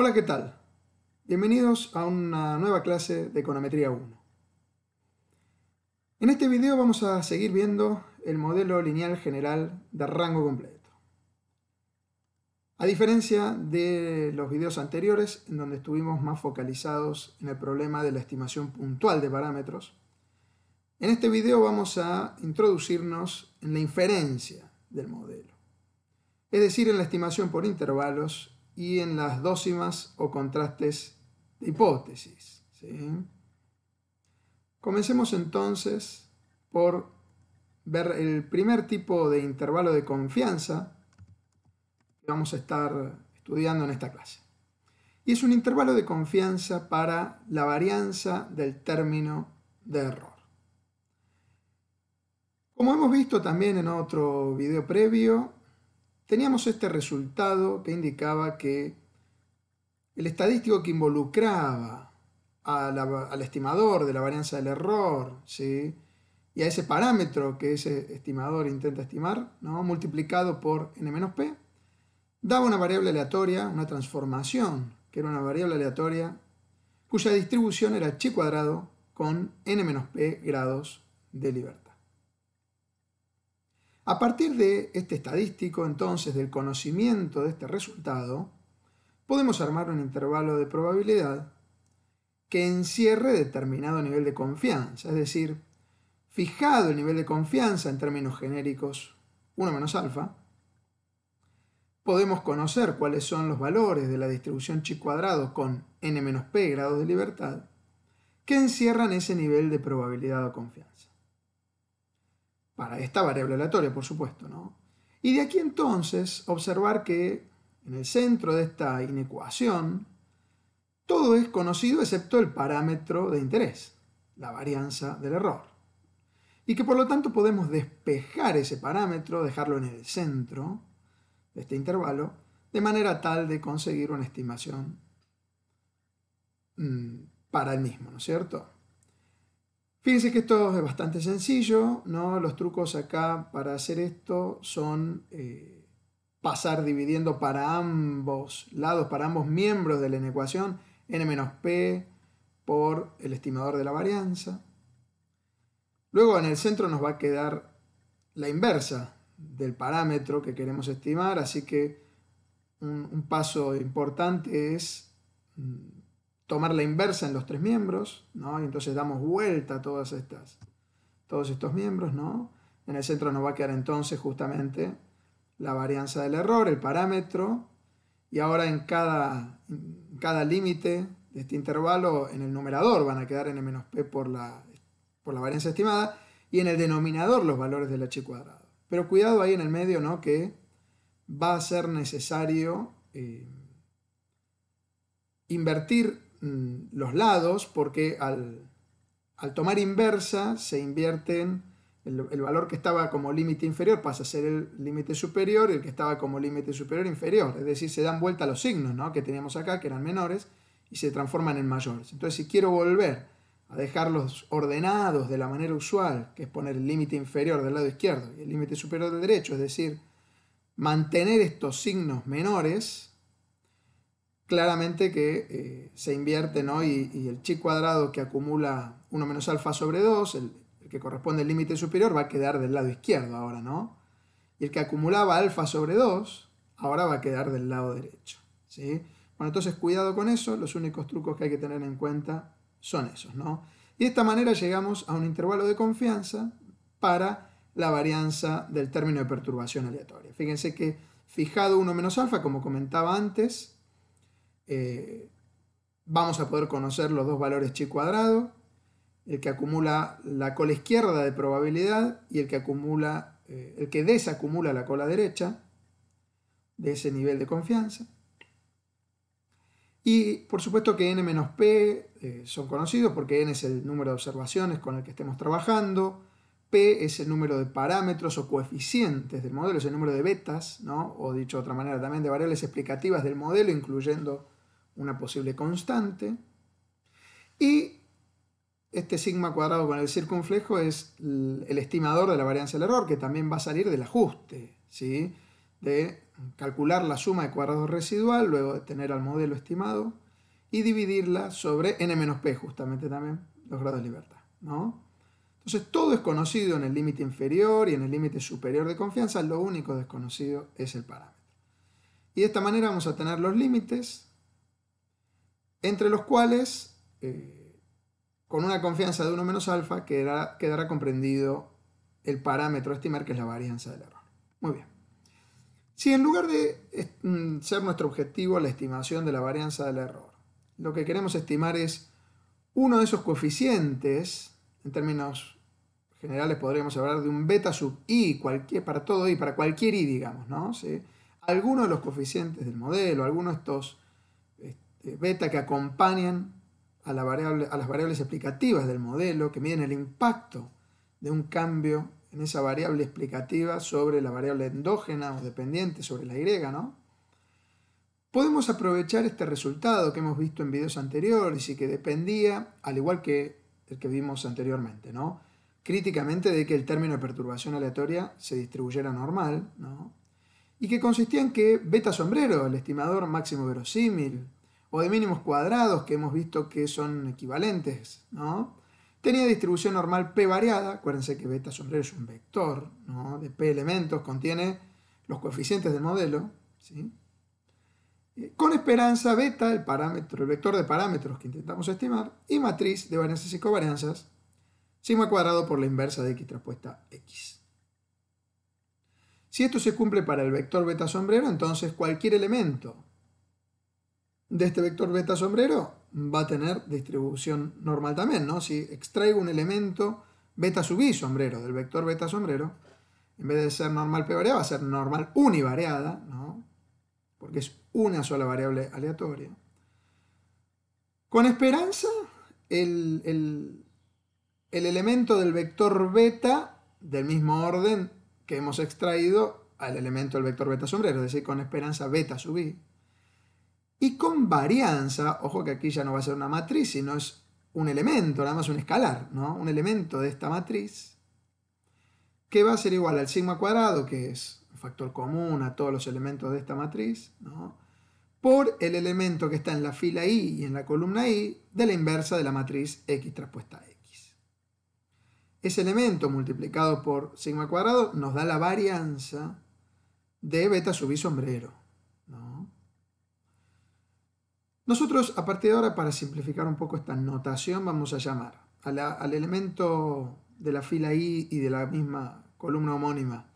Hola, ¿qué tal? Bienvenidos a una nueva clase de Econometría 1. En este video vamos a seguir viendo el modelo lineal general de rango completo. A diferencia de los videos anteriores, en donde estuvimos más focalizados en el problema de la estimación puntual de parámetros, en este video vamos a introducirnos en la inferencia del modelo, es decir, en la estimación por intervalos y en las dócimas o contrastes de hipótesis. Comencemos entonces por ver el primer tipo de intervalo de confianza que vamos a estar estudiando en esta clase. Y es un intervalo de confianza para la varianza del término de error. Como hemos visto también en otro video previo, teníamos este resultado que indicaba que el estadístico que involucraba al estimador de la varianza del error ¿sí? y a ese parámetro que ese estimador intenta estimar, ¿no? multiplicado por n menos p, daba una variable aleatoria, una transformación, que era una variable aleatoria cuya distribución era chi cuadrado con n menos p grados de libertad. A partir de este estadístico, entonces, del conocimiento de este resultado, podemos armar un intervalo de probabilidad que encierre determinado nivel de confianza, es decir, fijado el nivel de confianza en términos genéricos 1 menos alfa, podemos conocer cuáles son los valores de la distribución chi cuadrado con n menos p grados de libertad que encierran ese nivel de probabilidad o confianza para esta variable aleatoria, por supuesto. ¿no? Y de aquí entonces observar que en el centro de esta inecuación todo es conocido excepto el parámetro de interés, la varianza del error. Y que por lo tanto podemos despejar ese parámetro, dejarlo en el centro de este intervalo, de manera tal de conseguir una estimación mm, para el mismo, ¿no es cierto? Fíjense que esto es bastante sencillo, ¿no? Los trucos acá para hacer esto son eh, pasar dividiendo para ambos lados, para ambos miembros de la ecuación, n p por el estimador de la varianza. Luego en el centro nos va a quedar la inversa del parámetro que queremos estimar, así que un paso importante es mm, tomar la inversa en los tres miembros, Y entonces damos vuelta a todas estas, todos estos miembros, ¿no? En el centro nos va a quedar entonces justamente la varianza del error, el parámetro, y ahora en cada, cada límite de este intervalo, en el numerador van a quedar n-p por la, por la varianza estimada, y en el denominador los valores del h cuadrado. Pero cuidado ahí en el medio, Que va a ser necesario eh, invertir Mm, los lados porque al, tomar inversa se invierten el, valor que estaba como límite inferior pasa a ser el límite superior y el que estaba como límite superior inferior. Es decir, se dan vuelta los signos ¿no? que teníamos acá, que eran menores, y se transforman en mayores. Entonces, si quiero volver a dejarlos ordenados de la manera usual, que es poner el límite inferior del lado izquierdo y el límite superior del derecho, es decir, mantener estos signos menores, claramente que eh, se invierte, ¿no? Y, el chi cuadrado que acumula 1 menos alfa sobre 2, el, que corresponde al límite superior, va a quedar del lado izquierdo ahora, ¿no? Y el que acumulaba alfa sobre 2, ahora va a quedar del lado derecho, Bueno, entonces cuidado con eso, los únicos trucos que hay que tener en cuenta son esos, ¿no? Y de esta manera llegamos a un intervalo de confianza para la varianza del término de perturbación aleatoria. Fíjense que fijado 1 menos alfa, como comentaba antes, eh, vamos a poder conocer los dos valores chi cuadrado, el que acumula la cola izquierda de probabilidad y el que acumula, eh, el que desacumula la cola derecha de ese nivel de confianza. Y por supuesto que n menos p eh, son conocidos porque n es el número de observaciones con el que estemos trabajando, p es el número de parámetros o coeficientes del modelo, es el número de betas, o dicho de otra manera también de variables explicativas del modelo, incluyendo una posible constante. Y este sigma cuadrado con el circunflejo es el estimador de la varianza del error, que también va a salir del ajuste, ¿sí? de calcular la suma de cuadrados residual, luego de tener al modelo estimado, y dividirla sobre n p, justamente también, los grados de libertad. ¿no? Entonces todo es conocido en el límite inferior y en el límite superior de confianza, lo único desconocido es el parámetro. Y de esta manera vamos a tener los límites entre los cuales, eh, con una confianza de 1 menos alfa, quedará, comprendido el parámetro a estimar, que es la varianza del error. Muy bien. Si en lugar de mm, ser nuestro objetivo la estimación de la varianza del error, lo que queremos estimar es uno de esos coeficientes, en términos generales podríamos hablar de un beta sub i, cualquier, para todo i, para cualquier i, digamos, ¿no? Algunos Alguno de los coeficientes del modelo, alguno de estos eh, beta que acompañan a, las variables explicativas del modelo, que miden el impacto de un cambio en esa variable explicativa sobre la variable endógena o dependiente, sobre la Y, ¿no? Podemos aprovechar este resultado que hemos visto en videos anteriores y que dependía, al igual que el que vimos anteriormente, ¿no? críticamente de que el término de perturbación aleatoria se distribuyera normal, y que consistía en que beta sombrero, el estimador máximo verosímil o de mínimos cuadrados que hemos visto que son equivalentes, ¿no? Tenía distribución normal P variada, acuérdense que beta sombrero es un vector de P elementos, contiene los coeficientes del modelo, eh, con esperanza beta, el parámetro, el vector de parámetros que intentamos estimar, y matriz de varianzas y covarianzas, sigma cuadrado por la inversa de x traspuesta x. Si esto se cumple para el vector beta sombrero, entonces cualquier elemento de este vector beta sombrero va a tener distribución normal también, ¿no? Si extraigo un elemento beta sub i sombrero del vector beta sombrero, en vez de ser normal p variada, va a ser normal univariada, ¿no? Porque es una sola variable aleatoria. Con esperanza, el, el, elemento del vector beta, del mismo orden que hemos extraído al elemento del vector beta sombrero, es decir, con esperanza beta sub i, y con varianza, ojo que aquí ya no va a ser una matriz, sino es un elemento, nada más un escalar, ¿no? Un elemento de esta matriz que va a ser igual al sigma cuadrado, que es un factor común a todos los elementos de esta matriz, ¿no? por el elemento que está en la fila I y en la columna I de la inversa de la matriz X traspuesta a X. Ese elemento multiplicado por sigma cuadrado nos da la varianza de beta sub sombrero. Nosotros, a partir de ahora, para simplificar un poco esta notación, vamos a llamar al elemento de la fila I y de la misma columna homónima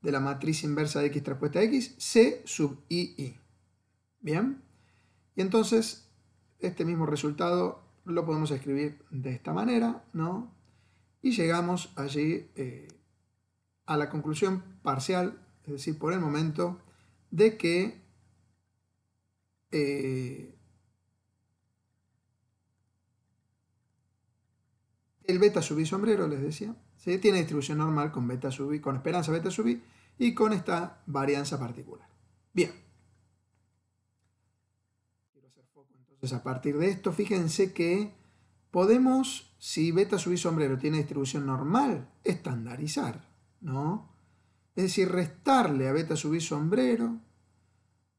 de la matriz inversa de X traspuesta a X, C sub II. ¿Bien? Y entonces, este mismo resultado lo podemos escribir de esta manera, ¿no? Y llegamos allí eh, a la conclusión parcial, es decir, por el momento, de que eh, el beta i sombrero, les decía. se Tiene distribución normal con beta i, con esperanza beta i, y con esta varianza particular. Bien. Quiero entonces a partir de esto. Fíjense que podemos, si beta i sombrero tiene distribución normal, estandarizar, ¿no? Es decir, restarle a beta i sombrero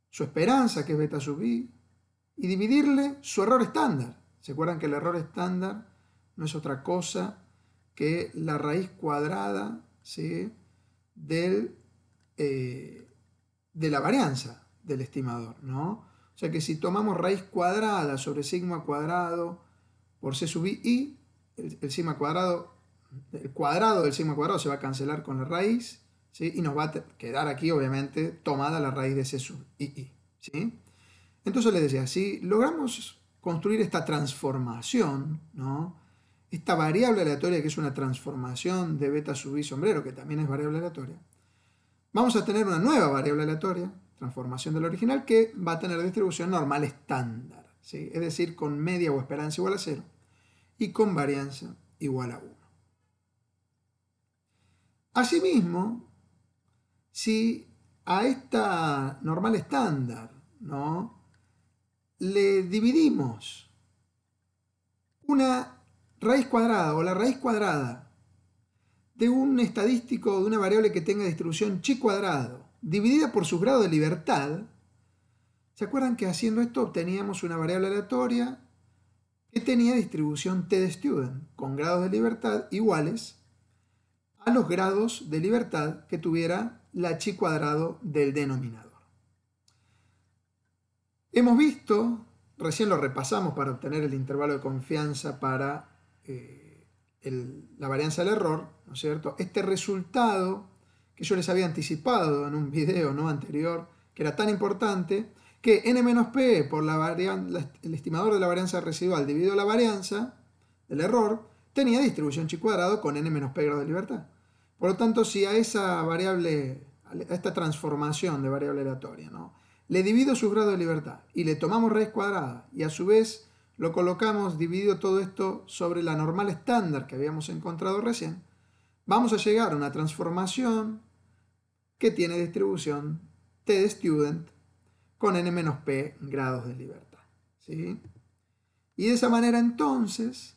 su esperanza, que es beta i, y dividirle su error estándar. ¿Se acuerdan que el error estándar no es otra cosa que la raíz cuadrada ¿sí? del, eh, de la varianza del estimador. ¿no? O sea que si tomamos raíz cuadrada sobre sigma cuadrado por c sub i, el, sigma cuadrado, el cuadrado del sigma cuadrado se va a cancelar con la raíz, y nos va a quedar aquí, obviamente, tomada la raíz de c sub i. ¿sí? Entonces les decía, si logramos construir esta transformación, ¿no? esta variable aleatoria que es una transformación de beta sub i sombrero, que también es variable aleatoria, vamos a tener una nueva variable aleatoria, transformación del original, que va a tener distribución normal estándar, es decir, con media o esperanza igual a 0 y con varianza igual a 1. Asimismo, si a esta normal estándar ¿no? le dividimos una raíz cuadrada o la raíz cuadrada de un estadístico de una variable que tenga distribución chi cuadrado dividida por su grado de libertad, ¿se acuerdan que haciendo esto obteníamos una variable aleatoria que tenía distribución t de student con grados de libertad iguales a los grados de libertad que tuviera la chi cuadrado del denominador? Hemos visto, recién lo repasamos para obtener el intervalo de confianza para eh, la varianza del error, ¿no es cierto? Este resultado que yo les había anticipado en un video ¿no? anterior, que era tan importante, que n-p por la el estimador de la varianza residual dividido la varianza del error, tenía distribución chi cuadrado con n-p grado de libertad. Por lo tanto, si a esa variable, a esta transformación de variable aleatoria, ¿no? le divido su grado de libertad y le tomamos raíz cuadrada y a su vez lo colocamos dividido todo esto sobre la normal estándar que habíamos encontrado recién, vamos a llegar a una transformación que tiene distribución T de student con n-p grados de libertad. ¿sí? Y de esa manera entonces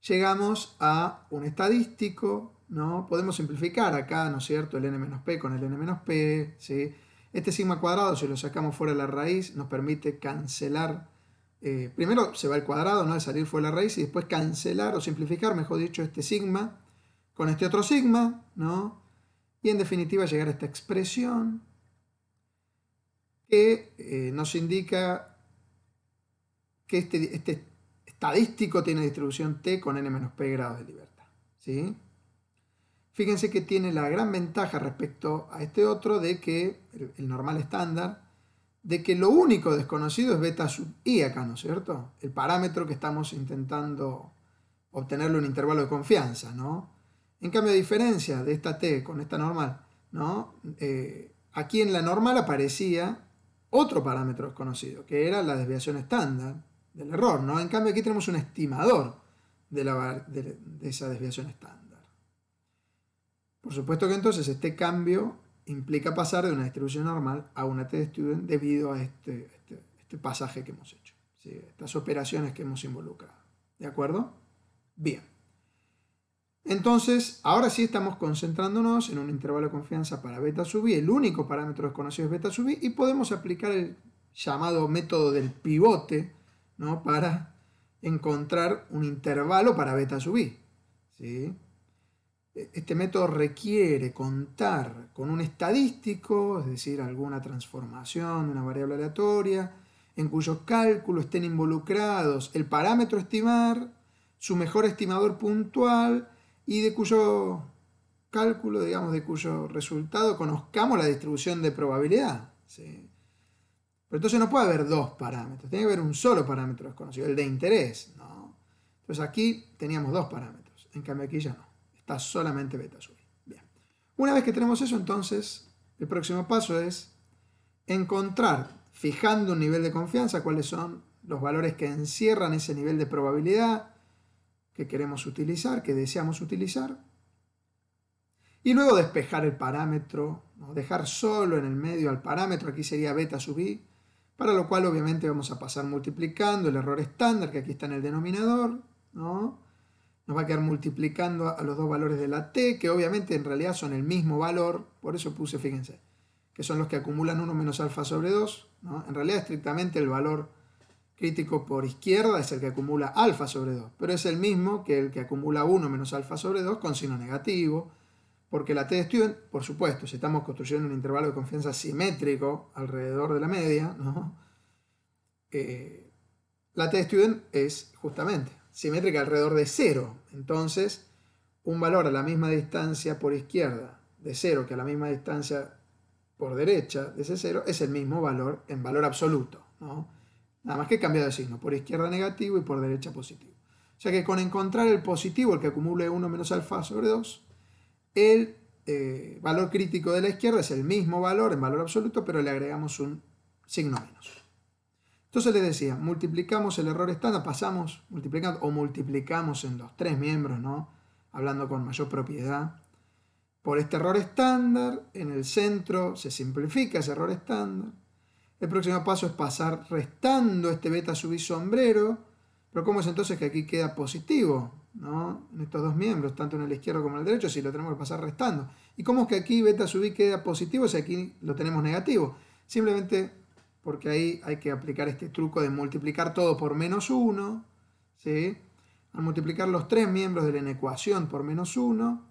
llegamos a un estadístico, ¿no? Podemos simplificar acá, ¿no es cierto?, el n-p con el n-p, ¿sí? Este sigma cuadrado, si lo sacamos fuera de la raíz, nos permite cancelar eh, primero se va al cuadrado, ¿no? de salir fue la raíz y después cancelar o simplificar, mejor dicho, este sigma con este otro sigma, ¿no? Y en definitiva llegar a esta expresión que eh, nos indica que este, este, estadístico tiene distribución T con n menos p grados de libertad, ¿sí? Fíjense que tiene la gran ventaja respecto a este otro de que el, normal estándar de que lo único desconocido es beta sub i acá, ¿no es cierto? El parámetro que estamos intentando obtenerle un intervalo de confianza, ¿no? En cambio, a diferencia de esta t con esta normal, ¿no? Eh, aquí en la normal aparecía otro parámetro desconocido, que era la desviación estándar del error, ¿no? En cambio, aquí tenemos un estimador de, de esa desviación estándar. Por supuesto que entonces este cambio implica pasar de una distribución normal a una T-Student debido a este, este, este, pasaje que hemos hecho, estas operaciones que hemos involucrado. ¿De acuerdo? Bien. Entonces, ahora sí estamos concentrándonos en un intervalo de confianza para beta sub i, el único parámetro desconocido es beta sub i, y podemos aplicar el llamado método del pivote ¿no? para encontrar un intervalo para beta sub i. ¿sí? este método requiere contar con un estadístico, es decir, alguna transformación de una variable aleatoria, en cuyos cálculo estén involucrados el parámetro estimar, su mejor estimador puntual y de cuyo cálculo, digamos, de cuyo resultado conozcamos la distribución de probabilidad. Pero entonces no puede haber dos parámetros, tiene que haber un solo parámetro desconocido, el de interés. Entonces aquí teníamos dos parámetros, en cambio aquí ya no solamente beta sub i. Bien. Una vez que tenemos eso, entonces, el próximo paso es encontrar, fijando un nivel de confianza, cuáles son los valores que encierran ese nivel de probabilidad que queremos utilizar, que deseamos utilizar. Y luego despejar el parámetro, dejar solo en el medio al parámetro, aquí sería beta sub i, para lo cual obviamente vamos a pasar multiplicando el error estándar que aquí está en el denominador, ¿no? nos va a quedar multiplicando a los dos valores de la t, que obviamente en realidad son el mismo valor, por eso puse, fíjense, que son los que acumulan 1 menos alfa sobre 2, en realidad estrictamente el valor crítico por izquierda es el que acumula alfa sobre 2, pero es el mismo que el que acumula 1 menos alfa sobre 2 con signo negativo, porque la t de Student, por supuesto, si estamos construyendo un intervalo de confianza simétrico alrededor de la media, eh, la t de Student es justamente simétrica alrededor de 0. Entonces, un valor a la misma distancia por izquierda de 0 que a la misma distancia por derecha de ese 0 es el mismo valor en valor absoluto. Nada más que cambiado de signo, por izquierda negativo y por derecha positivo. O sea que con encontrar el positivo, el que acumule 1 menos alfa sobre 2, el eh, valor crítico de la izquierda es el mismo valor en valor absoluto, pero le agregamos un signo menos. Entonces les decía, multiplicamos el error estándar, pasamos multiplicando o multiplicamos en los tres miembros, ¿no? Hablando con mayor propiedad. Por este error estándar, en el centro se simplifica ese error estándar. El próximo paso es pasar restando este beta i sombrero. Pero ¿cómo es entonces que aquí queda positivo? En estos dos miembros, tanto en el izquierdo como en el derecho, si lo tenemos que pasar restando. ¿Y cómo es que aquí beta sub i queda positivo si aquí lo tenemos negativo? Simplemente porque ahí hay que aplicar este truco de multiplicar todo por menos 1, ¿sí? Al multiplicar los tres miembros de la inecuación por menos 1,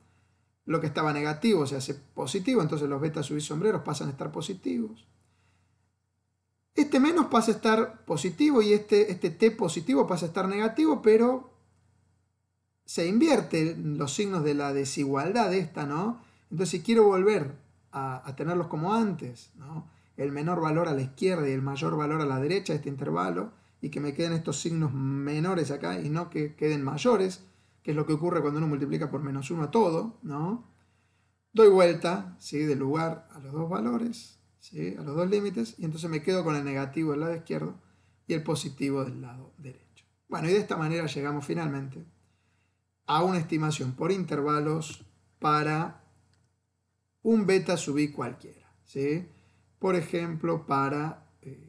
lo que estaba negativo se hace positivo, entonces los beta sombreros pasan a estar positivos. Este menos pasa a estar positivo y este, este t positivo pasa a estar negativo, pero se invierten los signos de la desigualdad esta, ¿no? Entonces si quiero volver a, a tenerlos como antes, ¿no? el menor valor a la izquierda y el mayor valor a la derecha de este intervalo y que me queden estos signos menores acá y no que queden mayores, que es lo que ocurre cuando uno multiplica por menos uno a todo, ¿no? Doy vuelta, ¿sí? Del lugar a los dos valores, ¿sí? A los dos límites y entonces me quedo con el negativo del lado izquierdo y el positivo del lado derecho. Bueno, y de esta manera llegamos finalmente a una estimación por intervalos para un beta sub i cualquiera, ¿sí? por ejemplo, para eh,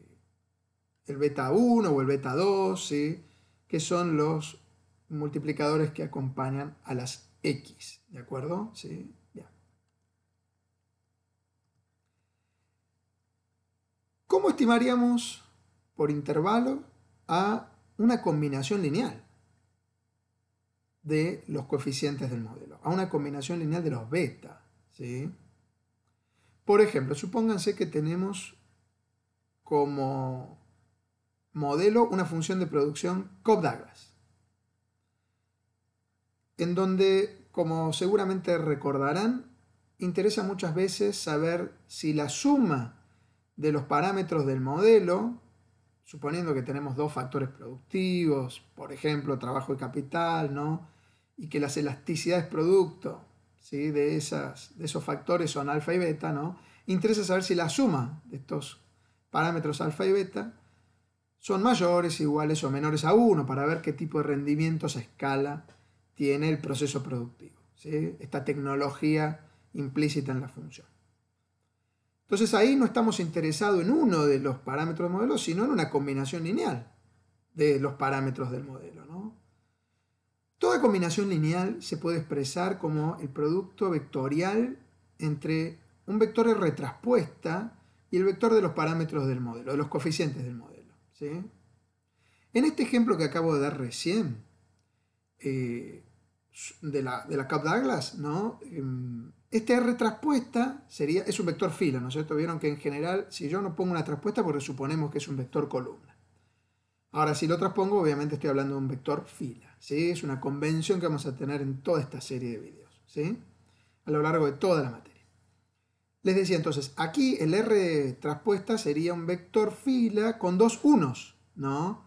el beta 1 o el beta 2, que son los multiplicadores que acompañan a las X, ¿de acuerdo? ¿Sí? ¿Cómo estimaríamos por intervalo a una combinación lineal de los coeficientes del modelo, a una combinación lineal de los beta? ¿sí? Por ejemplo, supónganse que tenemos como modelo una función de producción cobb en donde, como seguramente recordarán, interesa muchas veces saber si la suma de los parámetros del modelo, suponiendo que tenemos dos factores productivos, por ejemplo, trabajo y capital, ¿no? y que las elasticidades producto de, de esos factores son alfa y beta, ¿no? interesa saber si la suma de estos parámetros alfa y beta son mayores, iguales o menores a 1 para ver qué tipo de rendimientos a escala tiene el proceso productivo. ¿sí? Esta tecnología implícita en la función. Entonces ahí no estamos interesados en uno de los parámetros del modelo, sino en una combinación lineal de los parámetros del modelo. ¿no? Toda combinación lineal se puede expresar como el producto vectorial entre un vector de retraspuesta y el vector de los parámetros del modelo, de los coeficientes del modelo. En este ejemplo que acabo de dar recién, eh, de la, de la Douglas, ¿no? Em, este R traspuesta sería, es un vector fila, ¿no cierto? Vieron que en general, si yo no pongo una traspuesta, porque suponemos que es un vector columna. Ahora, si lo traspongo, obviamente estoy hablando de un vector fila. Es una convención que vamos a tener en toda esta serie de vídeos, ¿sí? A lo largo de toda la materia. Les decía entonces, aquí el R traspuesta sería un vector fila con dos unos, ¿no?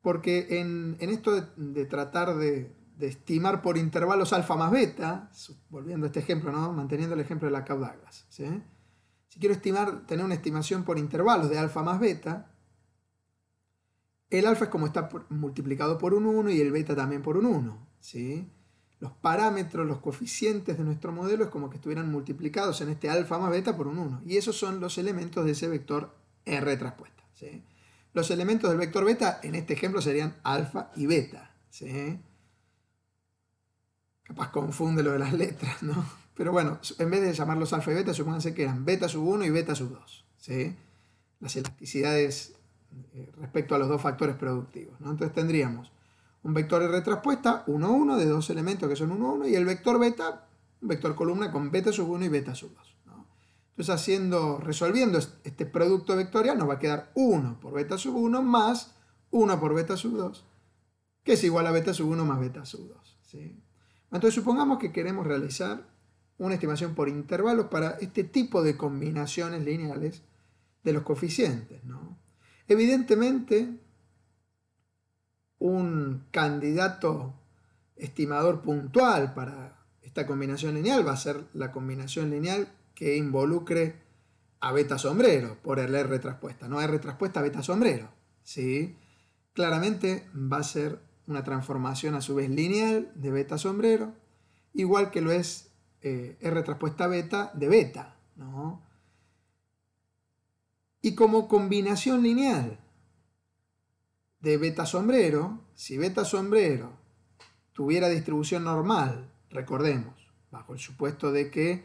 Porque en, esto de, tratar de, estimar por intervalos alfa más beta, volviendo a este ejemplo, ¿no? Manteniendo el ejemplo de la cauda. Si quiero estimar, tener una estimación por intervalos de alfa más beta, el alfa es como está multiplicado por un 1 y el beta también por un 1. ¿sí? Los parámetros, los coeficientes de nuestro modelo es como que estuvieran multiplicados en este alfa más beta por un 1. Y esos son los elementos de ese vector R traspuesta. Los elementos del vector beta en este ejemplo serían alfa y beta. Capaz confunde lo de las letras, ¿no? Pero bueno, en vez de llamarlos alfa y beta, supónganse que eran beta sub 1 y beta sub 2. ¿sí? Las elasticidades eh, respecto a los dos factores productivos. ¿no? Entonces tendríamos un vector de retraspuesta 1, 1 de dos elementos que son 1, 1 y el vector beta, un vector columna con beta sub 1 y beta sub 2. ¿no? Entonces haciendo, resolviendo este producto vectorial nos va a quedar 1 por beta sub 1 más 1 por beta sub 2, que es igual a beta sub 1 más beta sub 2. ¿sí? Entonces supongamos que queremos realizar una estimación por intervalos para este tipo de combinaciones lineales de los coeficientes. ¿no? Evidentemente, un candidato estimador puntual para esta combinación lineal va a ser la combinación lineal que involucre a beta sombrero por el R traspuesta, no R traspuesta, beta sombrero. ¿sí? Claramente va a ser una transformación a su vez lineal de beta sombrero, igual que lo es eh, R traspuesta beta de beta. ¿no? Y como combinación lineal de beta sombrero, si beta sombrero tuviera distribución normal, recordemos, bajo el supuesto de que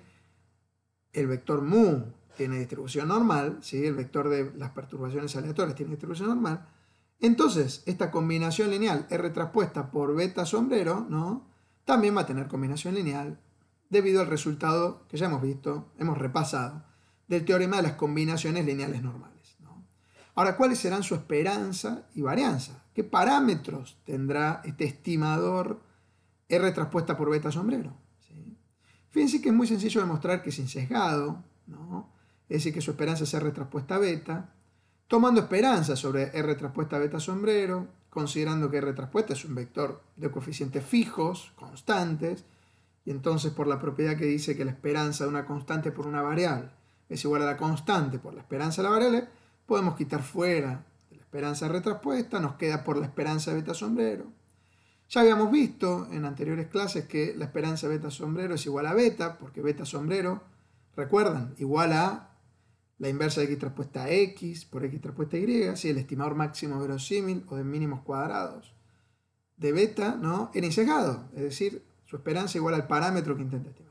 el vector mu tiene distribución normal, si el vector de las perturbaciones aleatorias tiene distribución normal, entonces esta combinación lineal R traspuesta por beta sombrero, ¿no? También va a tener combinación lineal debido al resultado que ya hemos visto, hemos repasado, del teorema de las combinaciones lineales normales. Ahora, ¿cuáles serán su esperanza y varianza? ¿Qué parámetros tendrá este estimador R traspuesta por beta sombrero? Fíjense que es muy sencillo demostrar que sin sesgado, es decir, que su esperanza es R traspuesta beta, tomando esperanza sobre R traspuesta beta sombrero, considerando que R traspuesta es un vector de coeficientes fijos, constantes, y entonces por la propiedad que dice que la esperanza de una constante por una variable es igual a la constante por la esperanza la variable, podemos quitar fuera de la esperanza retraspuesta, nos queda por la esperanza beta sombrero. Ya habíamos visto en anteriores clases que la esperanza beta sombrero es igual a beta, porque beta sombrero, recuerdan, igual a la inversa de x traspuesta x por x traspuesta y, si el estimador máximo verosímil o de mínimos cuadrados de beta, ¿no? en insegado, es decir, su esperanza igual al parámetro que intenta estimar.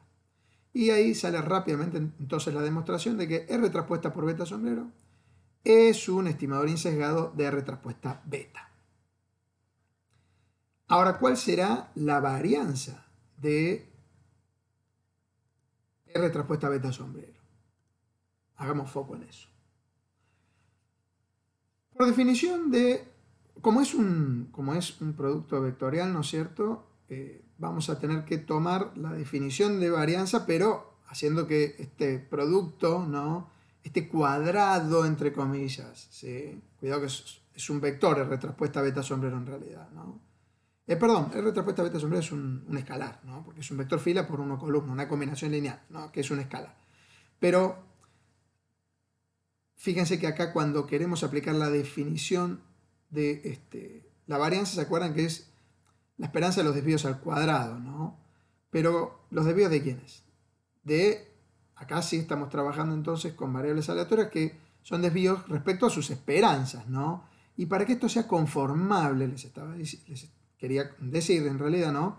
Y ahí sale rápidamente entonces la demostración de que R traspuesta por beta sombrero es un estimador insesgado de R traspuesta beta. Ahora, ¿cuál será la varianza de R traspuesta beta sombrero? Hagamos foco en eso. Por definición de, como es un, como es un producto vectorial, ¿no es cierto? Eh, vamos a tener que tomar la definición de varianza, pero haciendo que este producto, ¿no? este cuadrado, entre comillas, cuidado que es, un vector, es retraspuesta beta sombrero en realidad, ¿no? Eh, perdón, es retraspuesta beta sombrero es un, escalar, porque es un vector fila por uno columna, una combinación lineal, que es una escala Pero fíjense que acá cuando queremos aplicar la definición de este, la varianza, ¿se acuerdan que es la esperanza de los desvíos al cuadrado, ¿no? Pero los desvíos de quiénes? De, acá sí estamos trabajando entonces con variables aleatorias que son desvíos respecto a sus esperanzas, ¿no? Y para que esto sea conformable, les, estaba, les quería decir, en realidad, ¿no?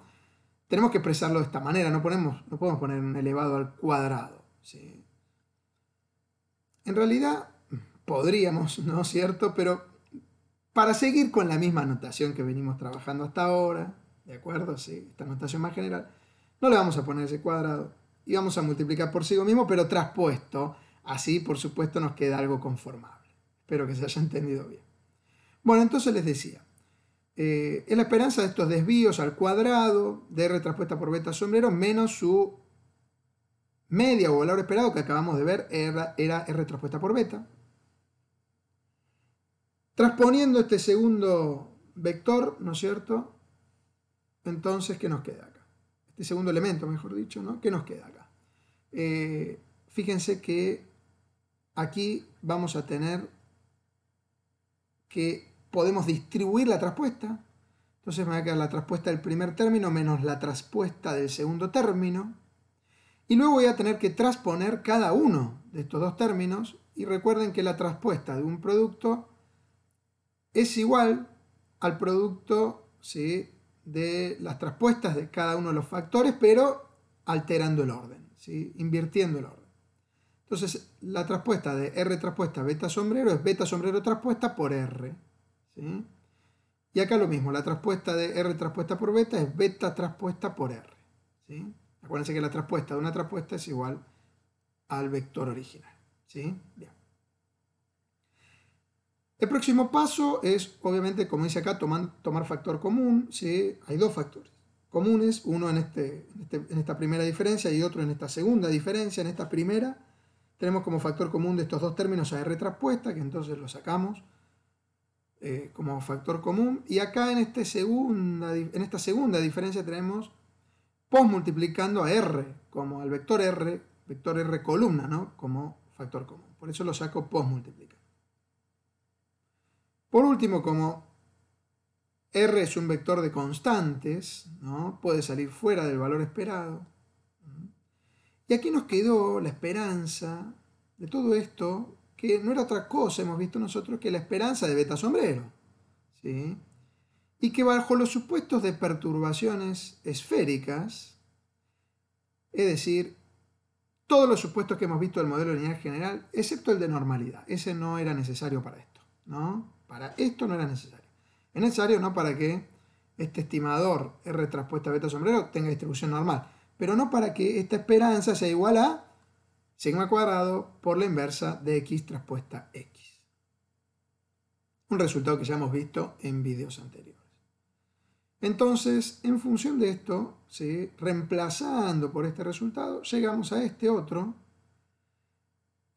Tenemos que expresarlo de esta manera, no, ponemos, no podemos poner un elevado al cuadrado, ¿sí? En realidad podríamos, ¿no es cierto? Pero para seguir con la misma anotación que venimos trabajando hasta ahora, ¿de acuerdo? Sí, esta anotación más general, no le vamos a poner ese cuadrado y vamos a multiplicar por sí mismo, pero traspuesto. Así, por supuesto, nos queda algo conformable. Espero que se haya entendido bien. Bueno, entonces les decía, en eh, es la esperanza de estos desvíos al cuadrado de R traspuesta por beta sombrero menos su media o valor esperado que acabamos de ver era, era R traspuesta por beta. Transponiendo este segundo vector, ¿no es cierto? Entonces, ¿qué nos queda acá? Este segundo elemento, mejor dicho, ¿no? ¿Qué nos queda acá? Eh, fíjense que aquí vamos a tener que podemos distribuir la traspuesta. Entonces me va a quedar la traspuesta del primer término menos la traspuesta del segundo término. Y luego voy a tener que transponer cada uno de estos dos términos. Y recuerden que la traspuesta de un producto es igual al producto ¿sí? de las traspuestas de cada uno de los factores, pero alterando el orden, ¿sí? invirtiendo el orden. Entonces, la traspuesta de R traspuesta beta sombrero es beta sombrero traspuesta por R. Y acá lo mismo, la traspuesta de R traspuesta por beta es beta traspuesta por R. ¿sí? Acuérdense que la traspuesta de una traspuesta es igual al vector original. ¿sí? Bien. El próximo paso es, obviamente, como dice acá, tomar, factor común. si Hay dos factores comunes, uno este, este, en, esta primera diferencia y otro en esta segunda diferencia. En esta primera tenemos como factor común de estos dos términos a R traspuesta, que entonces lo sacamos eh, como factor común. Y acá en, este esta segunda diferencia tenemos pos multiplicando a R, como al vector R, vector R columna, Como factor común. Por eso lo saco pos multiplicando. Por último, como R es un vector de constantes, ¿no? puede salir fuera del valor esperado. Y aquí nos quedó la esperanza de todo esto, que no era otra cosa, hemos visto nosotros, que la esperanza de beta sombrero. ¿sí? Y que bajo los supuestos de perturbaciones esféricas, es decir, todos los supuestos que hemos visto del modelo lineal general, excepto el de normalidad, ese no era necesario para esto. ¿no? Para esto no era necesario. Es necesario no para que este estimador R traspuesta beta sombrero tenga distribución normal, pero no para que esta esperanza sea igual a sigma cuadrado por la inversa de x traspuesta x. Un resultado que ya hemos visto en videos anteriores. Entonces, en función de esto, reemplazando por este resultado, llegamos a este otro,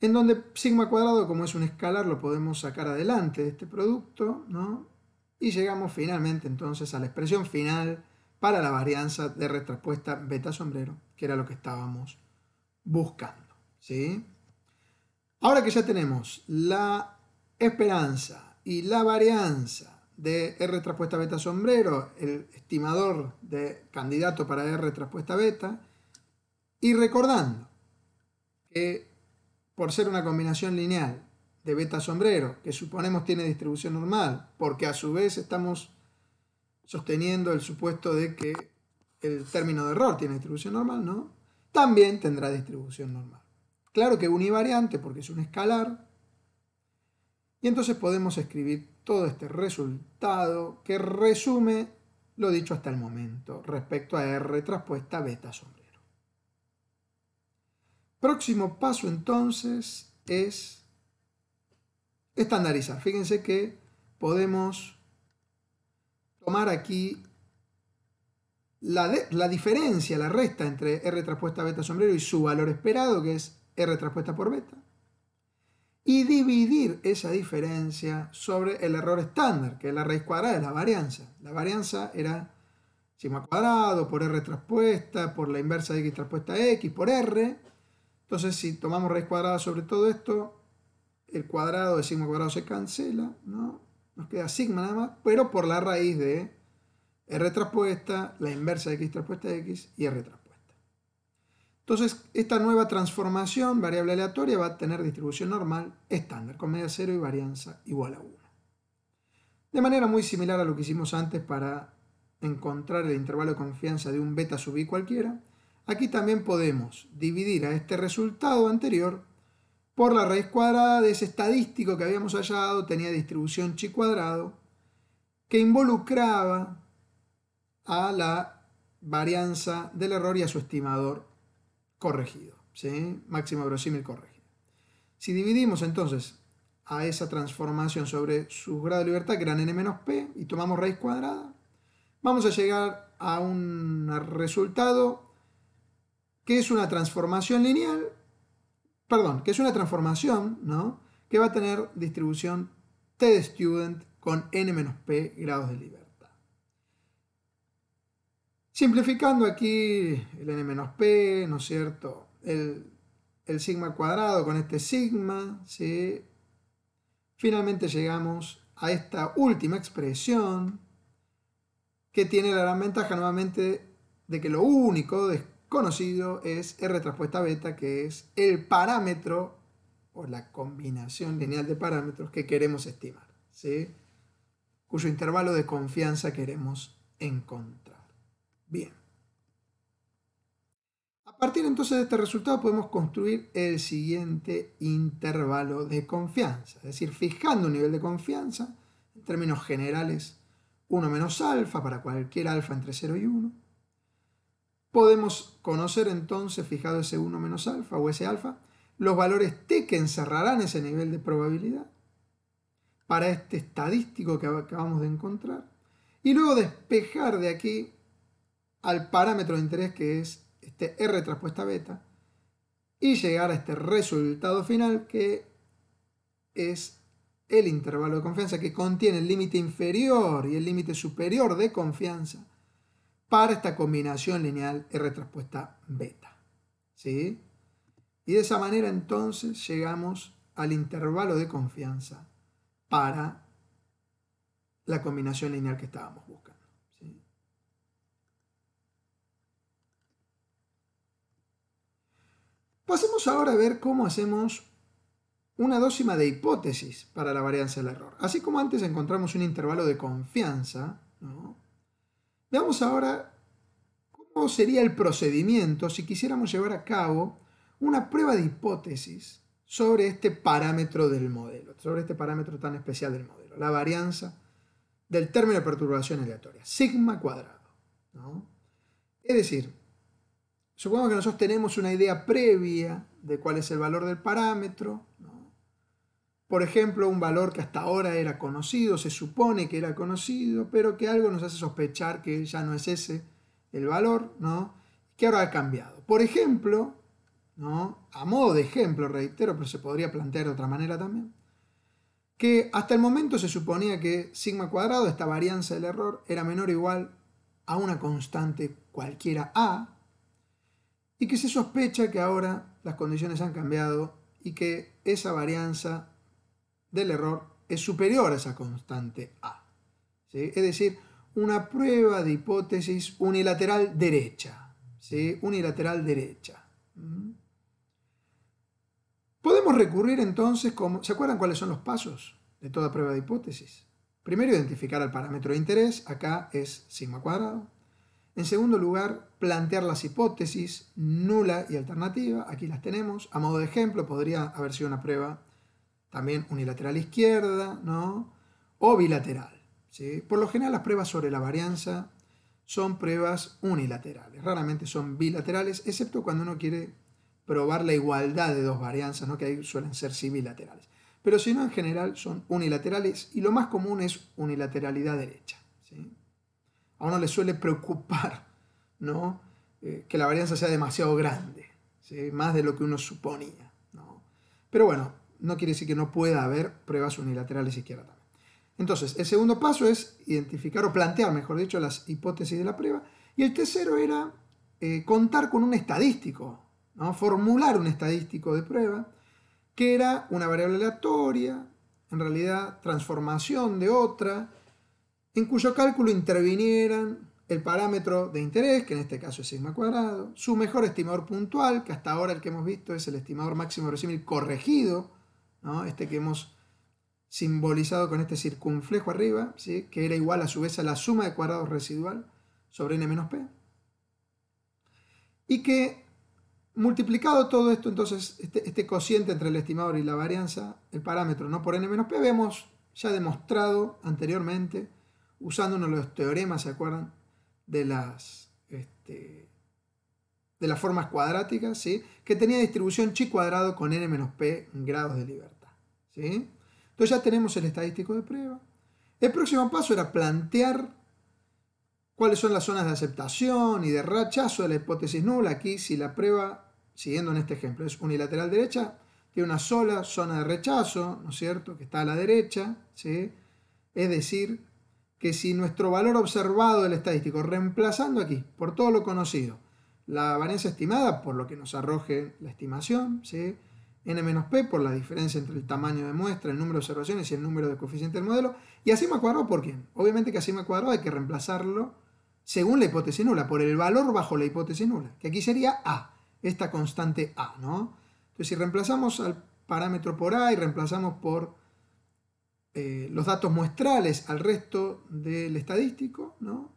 en donde sigma cuadrado, como es un escalar, lo podemos sacar adelante de este producto, ¿no? Y llegamos finalmente entonces a la expresión final para la varianza de respuesta beta sombrero, que era lo que estábamos buscando, ¿sí? Ahora que ya tenemos la esperanza y la varianza de R traspuesta beta sombrero, el estimador de candidato para R traspuesta beta, y recordando que por ser una combinación lineal de beta sombrero, que suponemos tiene distribución normal, porque a su vez estamos sosteniendo el supuesto de que el término de error tiene distribución normal, ¿no? También tendrá distribución normal. Claro que univariante porque es un escalar. Y entonces podemos escribir todo este resultado que resume lo dicho hasta el momento respecto a R traspuesta beta sombrero. Próximo paso entonces es estandarizar. Fíjense que podemos tomar aquí la, diferencia, la resta entre R traspuesta beta sombrero y su valor esperado, que es R traspuesta por beta, y dividir esa diferencia sobre el error estándar, que es la raíz cuadrada de la varianza. La varianza era sigma cuadrado por R traspuesta, por la inversa de X traspuesta X, por R, entonces, si tomamos raíz cuadrada sobre todo esto, el cuadrado de sigma cuadrado se cancela, Nos queda sigma nada más, pero por la raíz de r traspuesta, la inversa de x traspuesta de x y r traspuesta. Entonces, esta nueva transformación variable aleatoria va a tener distribución normal, estándar, con media cero y varianza igual a 1. De manera muy similar a lo que hicimos antes para encontrar el intervalo de confianza de un beta sub i cualquiera, Aquí también podemos dividir a este resultado anterior por la raíz cuadrada de ese estadístico que habíamos hallado, tenía distribución chi cuadrado, que involucraba a la varianza del error y a su estimador corregido, ¿sí? máximo grosímil corregido. Si dividimos entonces a esa transformación sobre su grado de libertad, que eran n menos p, y tomamos raíz cuadrada, vamos a llegar a un resultado que es una transformación lineal, perdón, que es una transformación, Que va a tener distribución T de student con n-p grados de libertad. Simplificando aquí el n-p, ¿no es cierto? El, sigma cuadrado con este sigma, ¿sí? Finalmente llegamos a esta última expresión que tiene la gran ventaja nuevamente de que lo único de conocido es R traspuesta beta, que es el parámetro o la combinación lineal de parámetros que queremos estimar, cuyo intervalo de confianza queremos encontrar. Bien. A partir entonces de este resultado podemos construir el siguiente intervalo de confianza, es decir, fijando un nivel de confianza en términos generales 1 menos alfa para cualquier alfa entre 0 y 1, Podemos conocer entonces, fijado ese 1 menos alfa o ese alfa, los valores t que encerrarán ese nivel de probabilidad para este estadístico que acabamos de encontrar. Y luego despejar de aquí al parámetro de interés que es este R traspuesta beta y llegar a este resultado final que es el intervalo de confianza que contiene el límite inferior y el límite superior de confianza para esta combinación lineal R traspuesta beta. ¿Sí? Y de esa manera entonces llegamos al intervalo de confianza para la combinación lineal que estábamos buscando. Pasemos ahora a ver cómo hacemos una dócima de hipótesis para la varianza del error. Así como antes encontramos un intervalo de confianza, ¿no? Veamos ahora cómo sería el procedimiento si quisiéramos llevar a cabo una prueba de hipótesis sobre este parámetro del modelo, sobre este parámetro tan especial del modelo, la varianza del término de perturbación aleatoria, sigma cuadrado. Es decir, supongamos que nosotros tenemos una idea previa de cuál es el valor del parámetro, ¿no? Por ejemplo, un valor que hasta ahora era conocido, se supone que era conocido, pero que algo nos hace sospechar que ya no es ese el valor, ¿no? Que ahora ha cambiado. Por ejemplo, ¿no? A modo de ejemplo, reitero, pero se podría plantear de otra manera también, que hasta el momento se suponía que sigma cuadrado, esta varianza del error, era menor o igual a una constante cualquiera A, y que se sospecha que ahora las condiciones han cambiado y que esa varianza del error es superior a esa constante A. Es decir, una prueba de hipótesis unilateral derecha. ¿sí? Unilateral derecha. ¿Mm? Podemos recurrir entonces, como, ¿se acuerdan cuáles son los pasos de toda prueba de hipótesis? Primero, identificar el parámetro de interés, acá es sigma cuadrado. En segundo lugar, plantear las hipótesis nula y alternativa, aquí las tenemos. A modo de ejemplo, podría haber sido una prueba también unilateral izquierda, ¿no? O bilateral. ¿sí? Por lo general las pruebas sobre la varianza son pruebas unilaterales, raramente son bilaterales, excepto cuando uno quiere probar la igualdad de dos varianzas, ¿no? que ahí suelen ser sí Pero si no, en general son unilaterales y lo más común es unilateralidad derecha. ¿sí? A uno le suele preocupar ¿no? Eh, que la varianza sea demasiado grande, más de lo que uno suponía. ¿no? Pero bueno, no quiere decir que no pueda haber pruebas unilaterales siquiera también. Entonces, el segundo paso es identificar o plantear, mejor dicho, las hipótesis de la prueba. Y el tercero era eh, contar con un estadístico, formular un estadístico de prueba, que era una variable aleatoria, en realidad transformación de otra, en cuyo cálculo intervinieran el parámetro de interés, que en este caso es sigma cuadrado, su mejor estimador puntual, que hasta ahora el que hemos visto es el estimador máximo verosímil corregido, este que hemos simbolizado con este circunflejo arriba, ¿sí? que era igual a su vez a la suma de cuadrados residual sobre n menos p, y que multiplicado todo esto, entonces este, este cociente entre el estimador y la varianza, el parámetro no por n menos p, vemos ya demostrado anteriormente, usando uno de los teoremas, ¿se acuerdan? De las, este, de las formas cuadráticas, ¿sí? que tenía distribución chi cuadrado con n menos p grados de libertad. Entonces ya tenemos el estadístico de prueba. El próximo paso era plantear cuáles son las zonas de aceptación y de rechazo de la hipótesis nula. Aquí, si la prueba, siguiendo en este ejemplo, es unilateral derecha, tiene una sola zona de rechazo, ¿no es cierto?, que está a la derecha, Es decir, que si nuestro valor observado del estadístico, reemplazando aquí, por todo lo conocido, la varianza estimada, por lo que nos arroje la estimación, ¿sí? n menos p por la diferencia entre el tamaño de muestra, el número de observaciones y el número de coeficiente del modelo. ¿Y me cuadrado por quién? Obviamente que me cuadrado hay que reemplazarlo según la hipótesis nula, por el valor bajo la hipótesis nula, que aquí sería a, esta constante a, ¿no? Entonces si reemplazamos al parámetro por a y reemplazamos por eh, los datos muestrales al resto del estadístico, ¿no?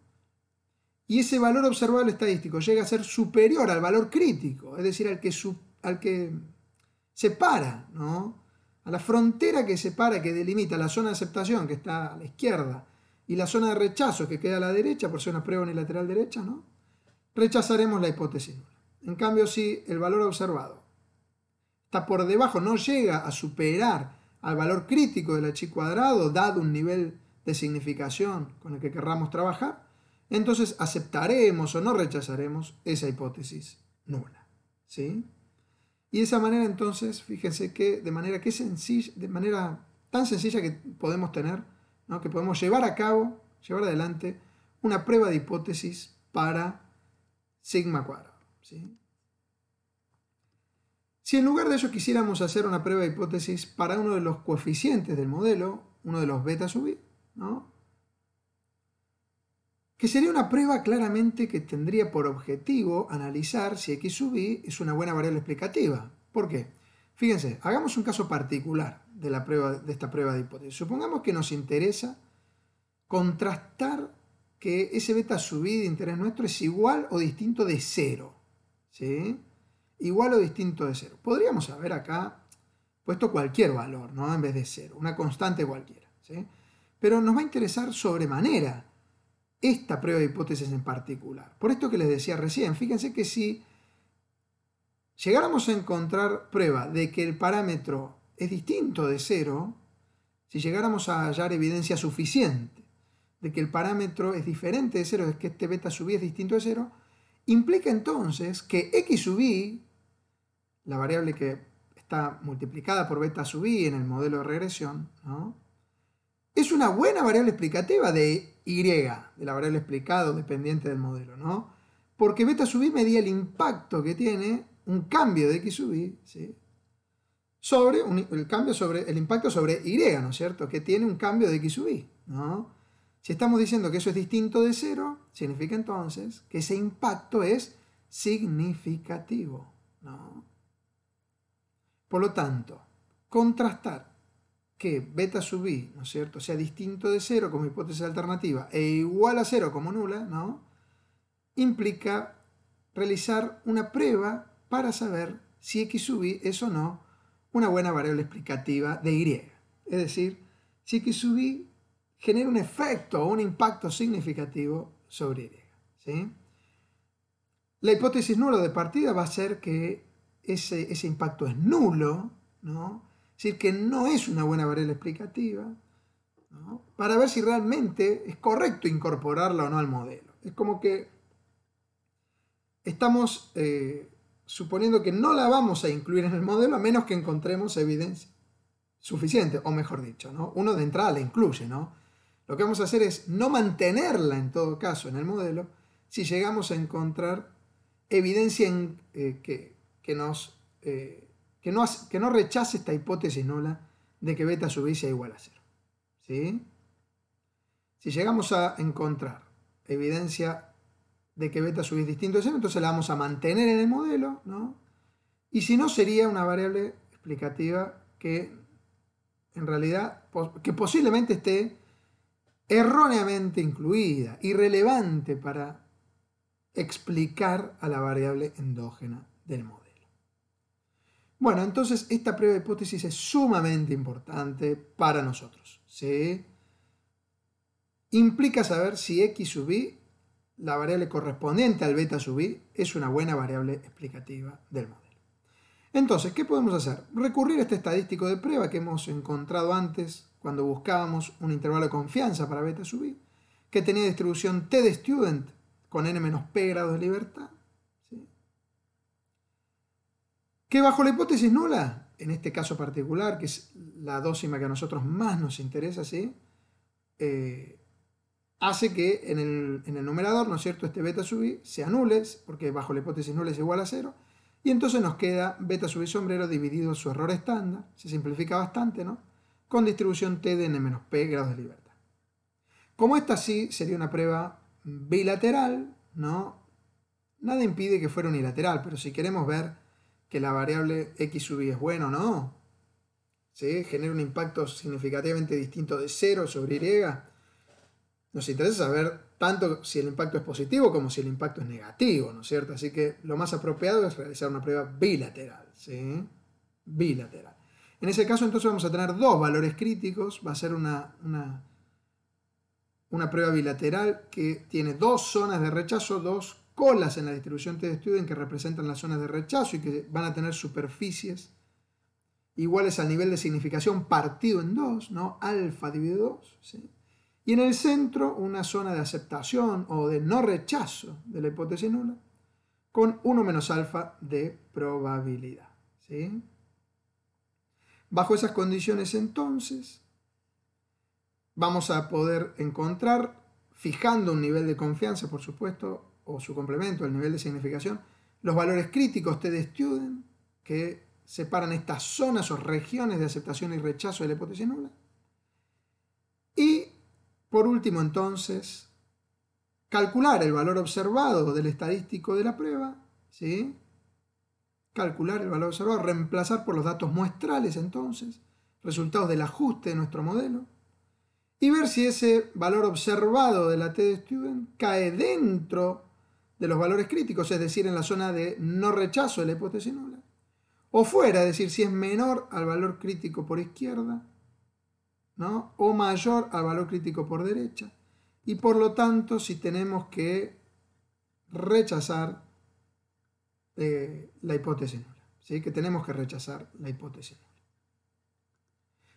Y ese valor observable estadístico llega a ser superior al valor crítico, es decir, al que, al que separa, ¿no? A la frontera que separa, que delimita la zona de aceptación, que está a la izquierda, y la zona de rechazo, que queda a la derecha, por ser una prueba unilateral derecha, ¿no? Rechazaremos la hipótesis nula. En cambio, si el valor observado está por debajo, no llega a superar al valor crítico del la chi cuadrado, dado un nivel de significación con el que querramos trabajar, entonces aceptaremos o no rechazaremos esa hipótesis nula. ¿Sí? Y de esa manera entonces, fíjense que de manera, que sencilla, de manera tan sencilla que podemos tener, ¿no? que podemos llevar a cabo, llevar adelante una prueba de hipótesis para sigma cuadrado. Si en lugar de eso quisiéramos hacer una prueba de hipótesis para uno de los coeficientes del modelo, uno de los beta sub i, ¿no? que sería una prueba claramente que tendría por objetivo analizar si x sub i es una buena variable explicativa. ¿Por qué? Fíjense, hagamos un caso particular de, la prueba, de esta prueba de hipótesis. Supongamos que nos interesa contrastar que ese beta sub i de interés nuestro es igual o distinto de cero. ¿sí? Igual o distinto de cero. Podríamos haber acá puesto cualquier valor, ¿no? En vez de cero, una constante cualquiera. Pero nos va a interesar sobremanera esta prueba de hipótesis en particular. Por esto que les decía recién, fíjense que si llegáramos a encontrar prueba de que el parámetro es distinto de cero, si llegáramos a hallar evidencia suficiente de que el parámetro es diferente de cero, es que este beta sub i es distinto de cero, implica entonces que x sub i, la variable que está multiplicada por beta sub i en el modelo de regresión, ¿no? es una buena variable explicativa de Y, de la variable explicada dependiente del modelo, ¿no? Porque beta sub i medía el impacto que tiene un cambio de x sub i, ¿sí? Sobre el cambio sobre el impacto sobre y, ¿no es cierto? Que tiene un cambio de x sub i, ¿no? Si estamos diciendo que eso es distinto de cero, significa entonces que ese impacto es significativo, ¿no? Por lo tanto, contrastar que beta sub i, ¿no es cierto?, sea distinto de cero como hipótesis alternativa e igual a cero como nula, ¿no?, implica realizar una prueba para saber si x sub i es o no una buena variable explicativa de y. Es decir, si x sub i genera un efecto o un impacto significativo sobre y. La hipótesis nula de partida va a ser que ese, ese impacto es nulo, ¿no?, es decir, que no es una buena variable explicativa, para ver si realmente es correcto incorporarla o no al modelo. Es como que estamos eh, suponiendo que no la vamos a incluir en el modelo a menos que encontremos evidencia suficiente, o mejor dicho, ¿no? uno de entrada la incluye. ¿no? Lo que vamos a hacer es no mantenerla en todo caso en el modelo si llegamos a encontrar evidencia eh, que, nos... Eh, que no, rechace esta hipótesis nula de que beta sub i sea igual a cero. Si llegamos a encontrar evidencia de que beta sub i es distinto de cero, entonces la vamos a mantener en el modelo, ¿no? Y si no, sería una variable explicativa que en realidad, que posiblemente esté erróneamente incluida, irrelevante para explicar a la variable endógena del modelo. Bueno, entonces esta prueba de hipótesis es sumamente importante para nosotros. Implica saber si x sub i, la variable correspondiente al beta sub i, es una buena variable explicativa del modelo. Entonces, ¿qué podemos hacer? Recurrir a este estadístico de prueba que hemos encontrado antes cuando buscábamos un intervalo de confianza para beta sub i, que tenía distribución t de student con n menos p grados de libertad que bajo la hipótesis nula, en este caso particular, que es la dócima que a nosotros más nos interesa, eh, hace que en el, numerador, ¿no es cierto?, este beta sub i se anule, porque bajo la hipótesis nula es igual a cero, y entonces nos queda beta sub i sombrero dividido su error estándar, se simplifica bastante, ¿no?, con distribución t de n menos p grados de libertad. Como esta sí sería una prueba bilateral, ¿no?, nada impide que fuera unilateral, pero si queremos ver que la variable x sub y es bueno o no, ¿sí? genera un impacto significativamente distinto de 0 sobre y, nos interesa saber tanto si el impacto es positivo como si el impacto es negativo, ¿no es cierto? Así que lo más apropiado es realizar una prueba bilateral, ¿sí? Bilateral. En ese caso entonces vamos a tener dos valores críticos, va a ser una, una, una prueba bilateral que tiene dos zonas de rechazo, dos colas en la distribución t en que representan las zonas de rechazo y que van a tener superficies iguales al nivel de significación partido en 2, ¿no? alfa dividido 2. Y en el centro una zona de aceptación o de no rechazo de la hipótesis nula con 1 menos alfa de probabilidad. Bajo esas condiciones entonces vamos a poder encontrar, fijando un nivel de confianza por supuesto, o su complemento, el nivel de significación, los valores críticos de Student, que separan estas zonas o regiones de aceptación y rechazo de la hipótesis nula. Y, por último, entonces, calcular el valor observado del estadístico de la prueba, ¿sí? calcular el valor observado, reemplazar por los datos muestrales entonces, resultados del ajuste de nuestro modelo, y ver si ese valor observado de la de Student cae dentro de los valores críticos, es decir, en la zona de no rechazo de la hipótesis nula. O fuera, es decir, si es menor al valor crítico por izquierda, ¿no? o mayor al valor crítico por derecha. Y por lo tanto, si tenemos que rechazar eh, la hipótesis nula, ¿sí? que tenemos que rechazar la hipótesis nula.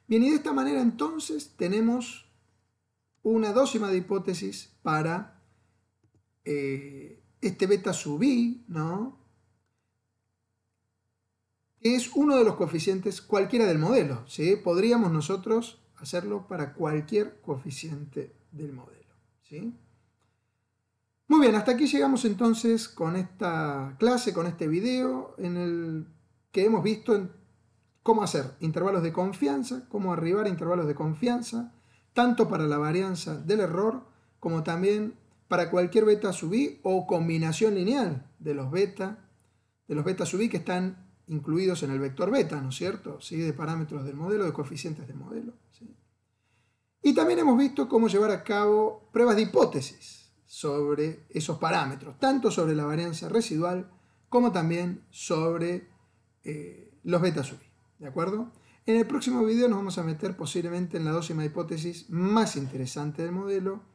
Bien, y de esta manera entonces tenemos una décima de hipótesis para eh, este beta sub i, ¿no? es uno de los coeficientes cualquiera del modelo, ¿sí? Podríamos nosotros hacerlo para cualquier coeficiente del modelo, ¿sí? Muy bien, hasta aquí llegamos entonces con esta clase, con este video, en el que hemos visto cómo hacer intervalos de confianza, cómo arribar a intervalos de confianza, tanto para la varianza del error como también para cualquier beta sub i o combinación lineal de los beta, de los beta sub i que están incluidos en el vector beta, ¿no es cierto? ¿Sí? De parámetros del modelo, de coeficientes del modelo. Y también hemos visto cómo llevar a cabo pruebas de hipótesis sobre esos parámetros, tanto sobre la varianza residual como también sobre eh, los beta sub i, ¿de acuerdo? En el próximo video nos vamos a meter posiblemente en la décima hipótesis más interesante del modelo,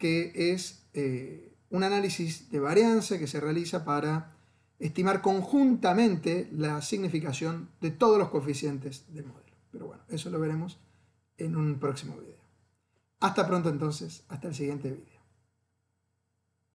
que es eh, un análisis de varianza que se realiza para estimar conjuntamente la significación de todos los coeficientes del modelo. Pero bueno, eso lo veremos en un próximo video. Hasta pronto entonces, hasta el siguiente video.